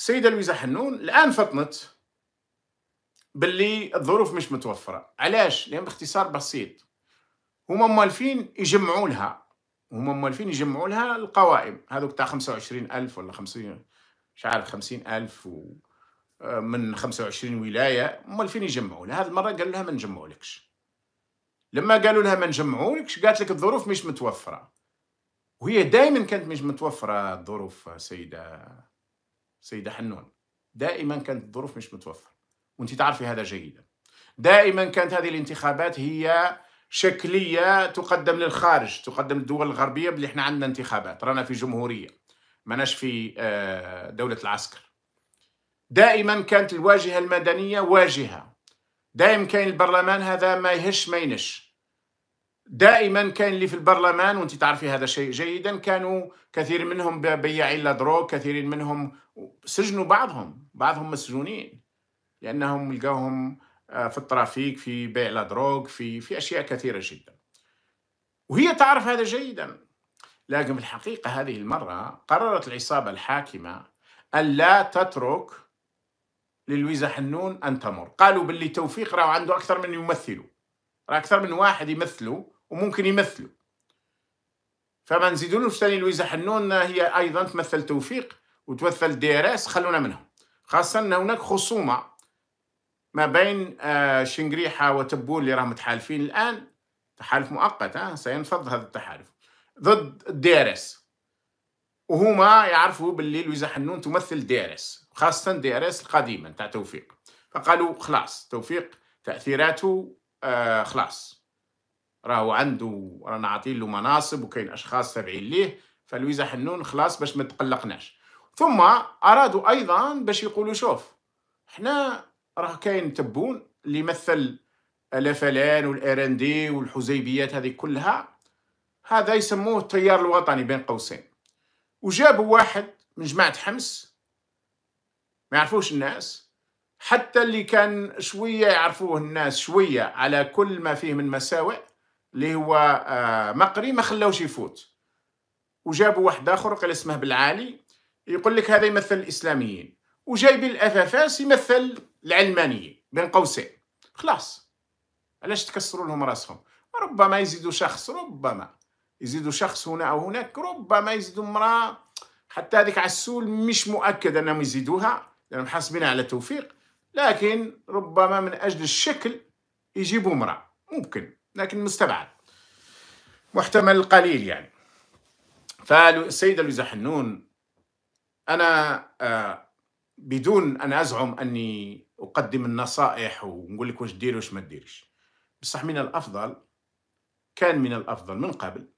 السيده لويزا حنون الان فطنت باللي الظروف مش متوفره علاش لان باختصار بسيط هما موالفين يجمعوا لها هما موالفين يجمعوا لها القوائم هذوك تاع 25000 ولا 50 مش عارف 50000 و آه، من 25 ولايه موالفين يجمعوا لها هذه المره قالوا لها ما نجمعولكش لما قالوا لها ما نجمعولكش قالت لك الظروف مش متوفره وهي دائما كانت مش متوفره الظروف سيده سيدة حنون دائما كانت الظروف مش متوفرة وانت تعرفي هذا جيدا دائما كانت هذه الانتخابات هي شكلية تقدم للخارج تقدم للدول الغربية بلي احنا عندنا انتخابات رانا في جمهورية ماناش في آه، دولة العسكر دائما كانت الواجهة المدنية واجهة دائما كان البرلمان هذا ما يهش ما ينش دائما كان اللي في البرلمان وانت تعرفي هذا شيء جيدا كانوا كثير منهم بياعين لدرو كثير منهم سجنوا بعضهم بعضهم مسجونين لانهم لقاوهم آه، في الترافيك في بيع الدروغ في في اشياء كثيره جدا وهي تعرف هذا جيدا لكن في الحقيقه هذه المره قررت العصابه الحاكمه الا تترك للويزا حنون ان تمر قالوا باللي توفيق راه عنده اكثر من يمثله راه اكثر من واحد يمثله وممكن يمثله فما نزيدولوش ثاني لويزا حنون هي ايضا تمثل توفيق وتمثل دي ار اس خلونا منهم خاصه ان هناك خصومه ما بين آه، شنقريحه وتبول اللي راهم متحالفين الان تحالف مؤقت ها آه، سينفض هذا التحالف ضد الدي ار اس وهما يعرفوا باللي لويزا حنون تمثل دي ار اس خاصه دي ار اس القديمه نتاع توفيق فقالوا خلاص توفيق تاثيراته آه خلاص راهو عنده رانا عاطين له مناصب وكاين اشخاص تابعين ليه فلويزا حنون خلاص باش ما تقلقناش ثم ارادوا ايضا باش يقولوا شوف احنا راه كاين تبون اللي يمثل الافلان والارندي والحزيبيات هذه كلها هذا يسموه التيار الوطني بين قوسين وجابوا واحد من جماعه حمص ما يعرفوش الناس حتى اللي كان شويه يعرفوه الناس شويه على كل ما فيه من مساوئ اللي هو آه، مقري ما خلوش يفوت وجابوا واحد اخر قال اسمه بالعالي يقول لك هذا يمثل الاسلاميين وجايب الافافاس يمثل العلمانيين بين قوسين خلاص علاش تكسروا لهم راسهم ربما يزيدوا شخص ربما يزيدوا شخص هنا او هناك ربما يزيدوا امراه حتى هذيك عسول مش مؤكد انهم يزيدوها لانهم حاسبينها على توفيق لكن ربما من اجل الشكل يجيبوا امراه ممكن لكن مستبعد محتمل قليل يعني فالسيدة لويزا حنون انا آه، بدون ان ازعم اني اقدم النصائح ونقول لك واش دير واش ما ديرش بصح من الافضل كان من الافضل من قبل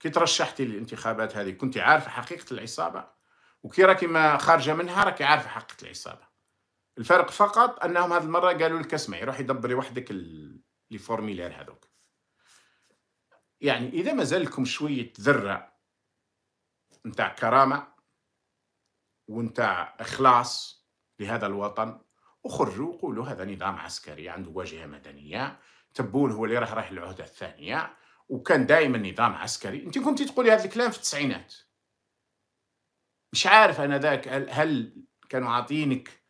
كي ترشحتي للانتخابات هذه كنت عارفه حقيقه العصابه وكي راكي ما خارجه منها راكي عارفه حقيقه العصابه الفرق فقط انهم هذه المره قالوا لك اسمعي روحي دبري وحدك لي فورميلير هذوك يعني اذا مازال لكم شويه ذره نتاع كرامه ونتاع إخلاص لهذا الوطن وخرجوا وقولوا هذا نظام عسكري عنده واجهة مدنية تبون هو اللي راه رايح العهدة الثانية وكان دائما نظام عسكري انت كنت تقولي هذا الكلام في التسعينات مش عارف انا ذاك هل كانوا عاطينك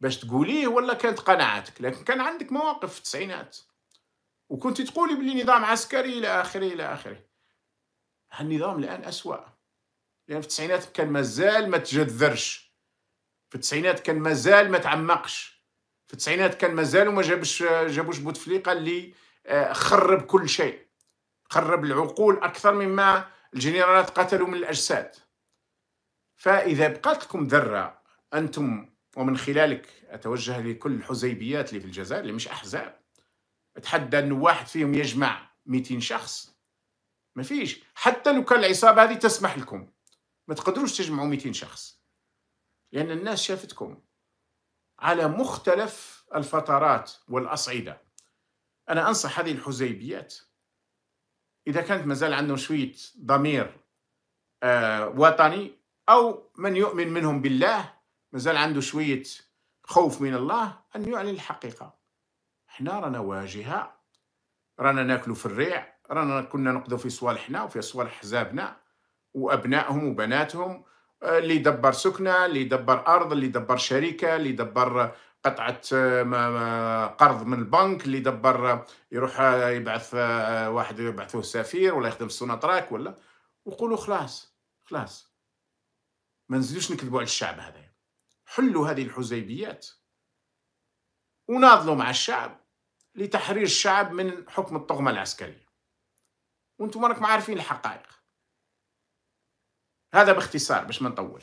باش تقوليه ولا كانت قناعاتك لكن كان عندك مواقف في التسعينات وكنت تقولي بلي نظام عسكري الى اخره الى اخره هالنظام الان اسوا لان في التسعينات كان مازال ما تجذرش في التسعينات كان مازال ما تعمقش في التسعينات كان مازال ما جابش جابوش بوتفليقه اللي آه، خرب كل شيء خرب العقول اكثر مما الجنرالات قتلوا من الاجساد فاذا بقات لكم ذره انتم ومن خلالك اتوجه لكل الحزيبيات اللي في الجزائر اللي مش احزاب اتحدى ان واحد فيهم يجمع 200 شخص ما فيش حتى لو كان العصابه هذه تسمح لكم ما تقدروش تجمعوا 200 شخص لأن الناس شافتكم على مختلف الفترات والأصعدة أنا أنصح هذه الحزيبيات إذا كانت مازال عندهم شوية ضمير آه، وطني أو من يؤمن منهم بالله مازال عنده شوية خوف من الله أن يعلن الحقيقة احنا رانا واجهة رانا ناكلوا في الريع رانا كنا نقضوا في صوالحنا وفي صوالح حزابنا وابنائهم وبناتهم آه، اللي يدبر سكنه اللي يدبر ارض اللي يدبر شركه اللي يدبر قطعه آه، قرض من البنك اللي يدبر آه، يروح يبعث واحد يبعثوه سفير ولا يخدم سوناطراك ولا وقولوا خلاص خلاص ما نزيدوش نكذبوا على الشعب هذا حلوا هذه الحزيبيات وناضلوا مع الشعب لتحرير الشعب من حكم الطغمه العسكريه وانتم راكم عارفين الحقائق هذا باختصار باش ما نطول